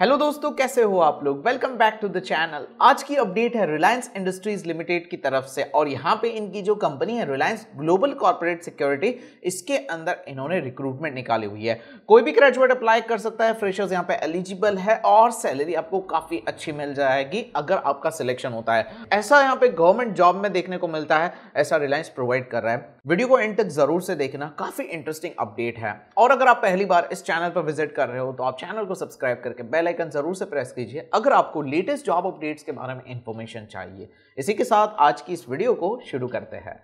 hello दोस्तों कैसे हो आप लोग welcome back to the channel आज की अपडेट है रिलायंस इंडस्ट्रीज लिमिटेड की तरफ से और यहाँ पे इनकी जो कंपनी है रिलायंस ग्लोबल कॉर्पोरेट सिक्योरिटी इसके अंदर इन्होंने रिक्रूटमेंट निकाली हुई है कोई भी ग्रेजुएट अप्लाई कर सकता है फ्रेशर्स यहाँ पे एलिजिबल है और सैलरी आपको काफी अच्छी मिल जाएगी अगर आपका सिलेक्शन होता है ऐसा यहाँ पे गवर्नमेंट जॉब में देखने को मिलता है ऐसा रिलायंस प्रोवाइड कर रहा है वीडियो को एंड तक जरूर से देखना काफी इंटरेस्टिंग अपडेट है और अगर आप पहली बार इस चैनल पर विजिट कर रहे हो तो आप चैनल को सब्सक्राइब करके बेल आइकन जरूर से प्रेस कीजिए अगर आपको लेटेस्ट जॉब अपडेट्स के बारे में इंफॉर्मेशन चाहिए इसी के साथ आज की इस वीडियो को शुरू करते हैं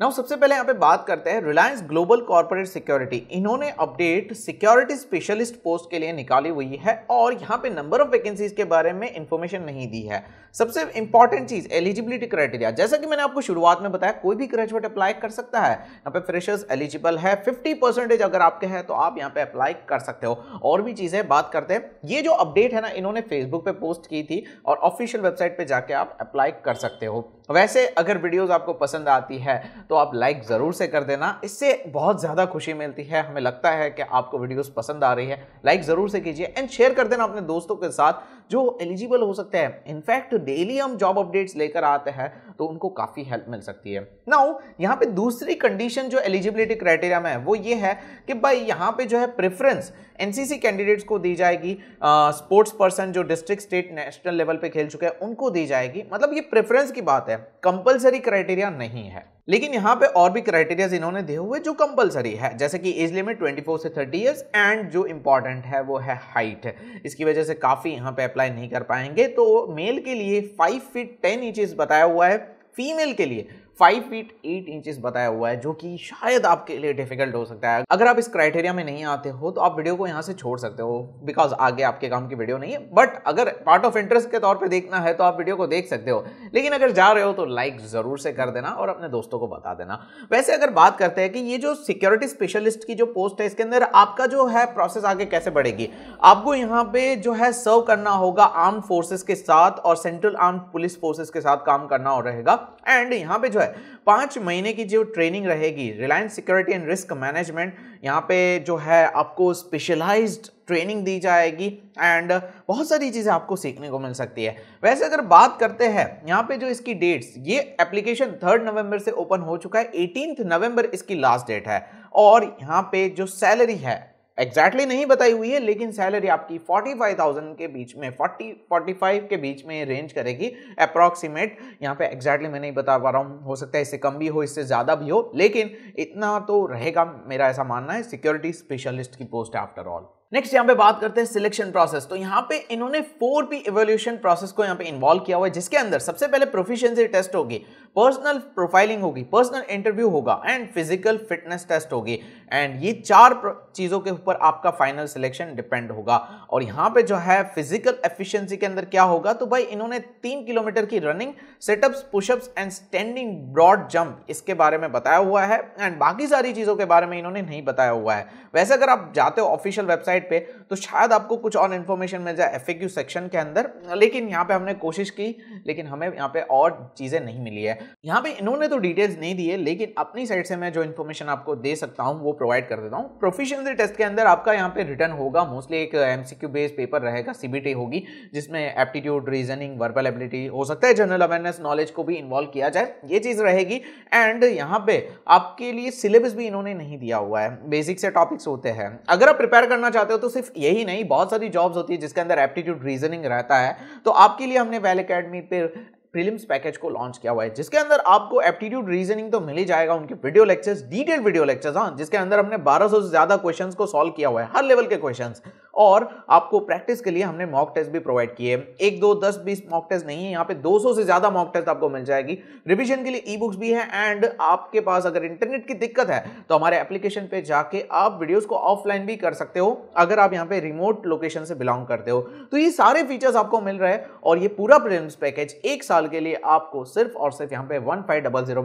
नाउ सबसे पहले यहाँ पे बात करते हैं रिलायंस ग्लोबल कॉर्पोरेट सिक्योरिटी इन्होंने अपडेट सिक्योरिटी स्पेशलिस्ट पोस्ट के लिए निकाली हुई है और यहाँ पे नंबर ऑफ वैकेंसीज के बारे में इन्फॉर्मेशन नहीं दी है सबसे इंपॉर्टेंट चीज एलिजिबिलिटी क्राइटेरिया जैसा कि मैंने आपको शुरुआत में बताया कोई भी ग्रेजुएट अप्लाई कर सकता है यहाँ पे फ्रेशर्स एलिजिबल है फिफ्टी परसेंटेज अगर आपके हैं तो आप यहाँ पे अप्लाई कर सकते हो और भी चीजें बात करते हैं ये जो अपडेट है ना इन्होंने फेसबुक पे पोस्ट की थी और ऑफिशियल वेबसाइट पर जाके आप अप्लाई कर सकते हो वैसे अगर वीडियोस आपको पसंद आती है तो आप लाइक ज़रूर से कर देना इससे बहुत ज़्यादा खुशी मिलती है हमें लगता है कि आपको वीडियोस पसंद आ रही है लाइक ज़रूर से कीजिए एंड शेयर कर देना अपने दोस्तों के साथ जो एलिजिबल हो सकते हैं इनफैक्ट डेली हम जॉब अपडेट्स लेकर आते हैं तो उनको काफ़ी हेल्प मिल सकती है नाउ यहाँ पे दूसरी कंडीशन जो एलिजिबिलिटी क्राइटेरिया में है वो ये है कि भाई यहाँ पे जो है प्रेफरेंस एनसीसी कैंडिडेट्स को दी जाएगी स्पोर्ट्स पर्सन जो डिस्ट्रिक्ट स्टेट नेशनल लेवल पे खेल चुके हैं उनको दी जाएगी मतलब ये प्रेफरेंस की बात है कंपलसरी क्राइटेरिया नहीं है लेकिन यहाँ पे और भी क्राइटेरियाज इन्होंने दिए हुए जो कंपलसरी है जैसे कि एज लिमिट 24 से 30 इयर्स एंड जो इम्पॉर्टेंट है वो है हाइट इसकी वजह से काफ़ी यहाँ पे अप्लाई नहीं कर पाएंगे तो मेल के लिए 5 फीट 10 इंचेस बताया हुआ है फीमेल के लिए फाइव फीट एट इंचेस बताया हुआ है जो कि शायद आपके लिए डिफिकल्ट हो सकता है अगर आप इस क्राइटेरिया में नहीं आते हो तो आप वीडियो को यहाँ से छोड़ सकते हो बिकॉज आगे आपके काम की वीडियो नहीं है बट अगर पार्ट ऑफ इंटरेस्ट के तौर पे देखना है तो आप वीडियो को देख सकते हो लेकिन अगर जा रहे हो तो लाइक ज़रूर से कर देना और अपने दोस्तों को बता देना वैसे अगर बात करते हैं कि ये जो सिक्योरिटी स्पेशलिस्ट की जो पोस्ट है इसके अंदर आपका जो है प्रोसेस आगे कैसे बढ़ेगी आपको यहाँ पे जो है सर्व करना होगा आर्म फोर्सेस के साथ और सेंट्रल आर्म पुलिस फोर्सेस के साथ काम करना रहेगा एंड यहाँ पे जो है पाँच महीने की जो ट्रेनिंग रहेगी Reliance security and risk management यहाँ पे जो है आपको स्पेशलाइज्ड ट्रेनिंग दी जाएगी एंड बहुत सारी चीज़ें आपको सीखने को मिल सकती है वैसे अगर बात करते हैं यहाँ पे जो इसकी डेट्स ये एप्लीकेशन थर्ड नवंबर से ओपन हो चुका है एटीनथ नवंबर इसकी लास्ट डेट है और यहाँ पे जो सैलरी है एग्जैक्टली नहीं बताई हुई है लेकिन सैलरी आपकी 45,000 के बीच में 40 45 के बीच में रेंज करेगी अप्रॉक्सीमेट यहाँ पे एग्जैक्टली मैं नहीं बता पा रहा हूँ हो सकता है इससे कम भी हो इससे ज़्यादा भी हो लेकिन इतना तो रहेगा मेरा ऐसा मानना है सिक्योरिटी स्पेशलिस्ट की पोस्ट आफ्टर ऑल नेक्स्ट यहाँ पे बात करते हैं सिलेक्शन प्रोसेस तो यहाँ पे इन्होंने फोर पी एवोल्यूशन प्रोसेस को यहाँ पे इन्वॉल्व किया हुआ है जिसके अंदर सबसे पहले प्रोफिशिएंसी टेस्ट होगी पर्सनल प्रोफाइलिंग होगी पर्सनल इंटरव्यू होगा एंड फिजिकल फिटनेस टेस्ट होगी एंड ये चार चीज़ों के ऊपर आपका फाइनल सिलेक्शन डिपेंड होगा और यहाँ पे जो है फिजिकल एफिशिएंसी के अंदर क्या होगा तो भाई इन्होंने तीन किलोमीटर की running situps pushups and standing broad jump इसके बारे में बताया हुआ है एंड बाकी सारी चीज़ों के बारे में इन्होंने नहीं बताया हुआ है वैसे अगर आप जाते हो ऑफिशियल वेबसाइट वेबसाइट पे तो शायद आपको कुछ और इन्फॉर्मेशन मिल जाए एफ सेक्शन के अंदर लेकिन यहाँ पे हमने कोशिश की लेकिन हमें यहाँ पे और चीज़ें नहीं मिली है यहाँ पे इन्होंने तो डिटेल्स नहीं दिए लेकिन अपनी साइड से मैं जो इन्फॉर्मेशन आपको दे सकता हूँ वो प्रोवाइड कर देता हूँ प्रोफिशनसी टेस्ट के अंदर आपका यहाँ पे रिटर्न होगा मोस्टली एक एम बेस्ड पेपर रहेगा सीबीटी होगी जिसमें एप्टीट्यूड रीजनिंग वर्बल एबिलिटी हो सकता है जनरल अवेयरनेस नॉलेज को भी इन्वॉल्व किया जाए ये चीज़ रहेगी एंड यहाँ पे आपके लिए सिलेबस भी इन्होंने नहीं दिया हुआ है बेसिक से टॉपिक्स होते हैं अगर आप प्रिपेयर करना चाहते हो हो तो सिर्फ यही नहीं बहुत सारी जॉब्स होती है जिसके अंदर एप्टीट्यूड रीजनिंग रहता है तो आपके लिए हमने वेल अकेडमी पर प्रीलिम्स पैकेज को लॉन्च किया हुआ है जिसके अंदर आपको एप्टीट्यूड रीजनिंग तो मिल ही जाएगा उनके video lectures detail video lectures हाँ जिसके अंदर हमने 1200 से ज्यादा क्वेश्चंस को सॉल्व किया हुआ है हर लेवल के क्वेश्चंस और आपको प्रैक्टिस के लिए हमने मॉक टेस्ट भी प्रोवाइड किए एक दो दस बीस मॉक टेस्ट नहीं है यहाँ पे 200 से ज्यादा मॉक टेस्ट आपको मिल जाएगी रिविजन के लिए ई बुक्स भी है एंड आपके पास अगर इंटरनेट की दिक्कत है तो हमारे एप्लीकेशन पे जाके आप वीडियोज को ऑफलाइन भी कर सकते हो अगर आप यहाँ पे रिमोट लोकेशन से बिलोंग करते हो तो ये सारे फीचर्स आपको मिल रहे हैं और ये पूरा प्रिलिम्स पैकेज एक साल के लिए आपको सिर्फ और सिर्फ यहाँ पे वन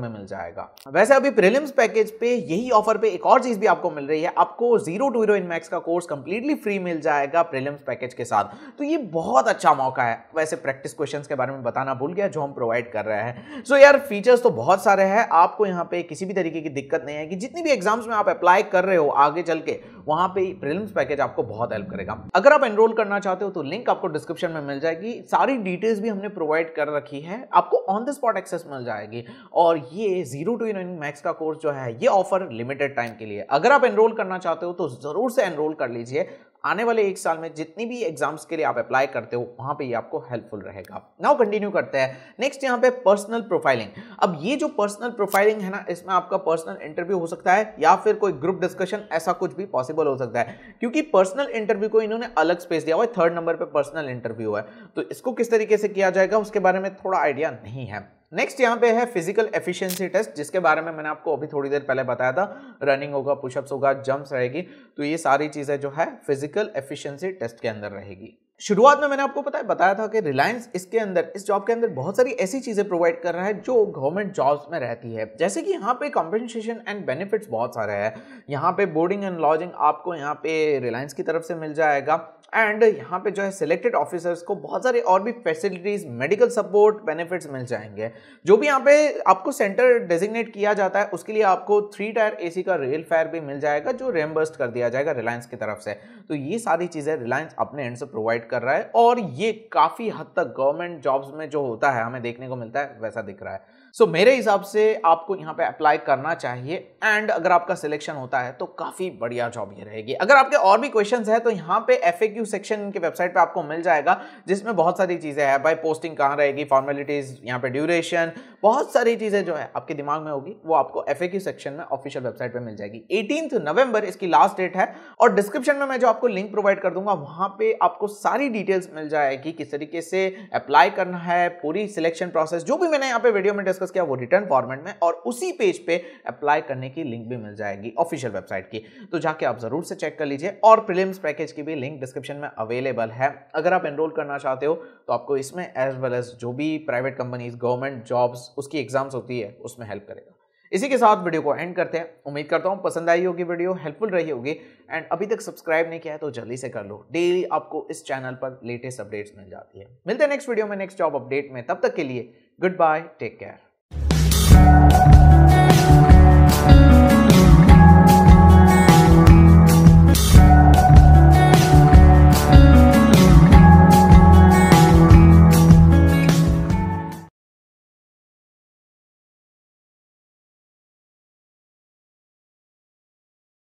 में मिल जाएगा वैसे अभी प्रिलिम्स पैकेज पे यही ऑफर पे एक और चीज भी आपको मिल रही है आपको zero to hero in max का कोर्स कंप्लीटली फ्री मिल मिल जाएगा प्रीलिम्स पैकेज के साथ तो ये बहुत अच्छा मौका है वैसे प्रैक्टिस क्वेश्चंस के बारे में बताना भूल गया जो हम प्रोवाइड कर रहे हैं सो so यार फीचर्स तो बहुत सारे हैं आपको यहाँ पे किसी भी तरीके की दिक्कत नहीं है कि जितनी भी एग्जाम्स में आप अप्लाई कर रहे हो आगे चल के वहाँ पे प्रीलिम्स पैकेज आपको बहुत हेल्प करेगा अगर आप एनरोल करना चाहते हो तो लिंक आपको डिस्क्रिप्शन में मिल जाएगी सारी डिटेल्स भी हमने प्रोवाइड कर रखी है आपको ऑन द स्पॉट एक्सेस मिल जाएगी और ये जीरो टू इन मैक्स का कोर्स जो है ये ऑफर लिमिटेड टाइम के लिए अगर आप एनरोल करना चाहते हो तो जरूर से एनरोल कर लीजिए आने वाले एक साल में जितनी भी एग्जाम्स के लिए आप अप्लाई करते हो वहाँ पे ये आपको हेल्पफुल रहेगा नाउ कंटिन्यू करते हैं नेक्स्ट यहाँ पे पर्सनल प्रोफाइलिंग अब ये जो पर्सनल प्रोफाइलिंग है ना इसमें आपका पर्सनल इंटरव्यू हो सकता है या फिर कोई ग्रुप डिस्कशन ऐसा कुछ भी पॉसिबल हो सकता है क्योंकि पर्सनल इंटरव्यू को इन्होंने अलग स्पेस दिया हुआ है थर्ड नंबर पर पर्सनल इंटरव्यू है तो इसको किस तरीके से किया जाएगा उसके बारे में थोड़ा आइडिया नहीं है नेक्स्ट यहाँ पे है फिजिकल एफिशिएंसी टेस्ट जिसके बारे में मैंने आपको अभी थोड़ी देर पहले बताया था रनिंग होगा पुशअप्स होगा जंप्स रहेगी तो ये सारी चीज़ें जो है फिजिकल एफिशिएंसी टेस्ट के अंदर रहेगी शुरुआत में मैंने आपको पता है बताया था कि रिलायंस इसके अंदर इस जॉब के अंदर बहुत सारी ऐसी चीज़ें प्रोवाइड कर रहा है जो गवर्नमेंट जॉब्स में रहती है जैसे कि यहाँ पे कॉम्पेंसेशन एंड बेनिफिट्स बहुत सारे हैं यहाँ पे बोर्डिंग एंड लॉजिंग आपको यहाँ पे रिलायंस की तरफ से मिल जाएगा एंड यहाँ पे जो है सिलेक्टेड ऑफिसर्स को बहुत सारे और भी फैसिलिटीज मेडिकल सपोर्ट बेनिफिट्स मिल जाएंगे जो भी यहाँ पे आपको सेंटर डेजिग्नेट किया जाता है उसके लिए आपको थ्री टायर एसी का रेल फेयर भी मिल जाएगा जो रेमबर्स्ट कर दिया जाएगा रिलायंस की तरफ से तो ये सारी चीज़ें रिलायंस अपने एंड से प्रोवाइड कर रहा है और ये काफ़ी हद तक गवर्नमेंट जॉब्स में जो होता है हमें देखने को मिलता है वैसा दिख रहा है सो so, मेरे हिसाब से आपको यहाँ पे अप्लाई करना चाहिए एंड अगर आपका सिलेक्शन होता है तो काफ़ी बढ़िया जॉब ये रहेगी अगर आपके और भी क्वेश्चंस है तो यहाँ पे एफ सेक्शन के वेबसाइट पे आपको मिल जाएगा जिसमें बहुत सारी चीज़ें हैं भाई पोस्टिंग कहाँ रहेगी फॉर्मेलिटीज़ यहाँ पे ड्यूरेशन बहुत सारी चीज़ें जो है आपके दिमाग में होगी वो आपको एफ सेक्शन में ऑफिशियल वेबसाइट पर मिल जाएगी एटीन नवंबर इसकी लास्ट डेट है और डिस्क्रिप्शन में मैं जो आपको लिंक प्रोवाइड कर दूंगा वहाँ पर आपको सारी डिटेल्स मिल जाएगी किस तरीके से अप्लाई करना है पूरी सिलेक्शन प्रोसेस जो भी मैंने यहाँ पे वीडियो में डिस्कस किया वो रिटर्न फॉर्मेट में और उसी पेज पे अप्लाई करने की लिंक भी मिल जाएगी ऑफिशियल वेबसाइट की तो जाके आप जरूर से चेक कर लीजिए और प्रिलिम्स पैकेज की भी लिंक डिस्क्रिप्शन में अवेलेबल है अगर आप एनरोल करना चाहते हो तो आपको इसमें एज वेल एज जो भी प्राइवेट कंपनीज गवर्नमेंट जॉब्स उसकी एग्जाम्स होती है उसमें हेल्प करेगा इसी के साथ वीडियो को एंड करते हैं उम्मीद करता हूँ पसंद आई होगी वीडियो हेल्पफुल रही होगी एंड अभी तक सब्सक्राइब नहीं किया है तो जल्दी से कर लो डेली आपको इस चैनल पर लेटेस्ट अपडेट्स मिल जाती है मिलते हैं नेक्स्ट वीडियो में नेक्स्ट जॉब अपडेट में तब तक के लिए गुड बाय टेक केयर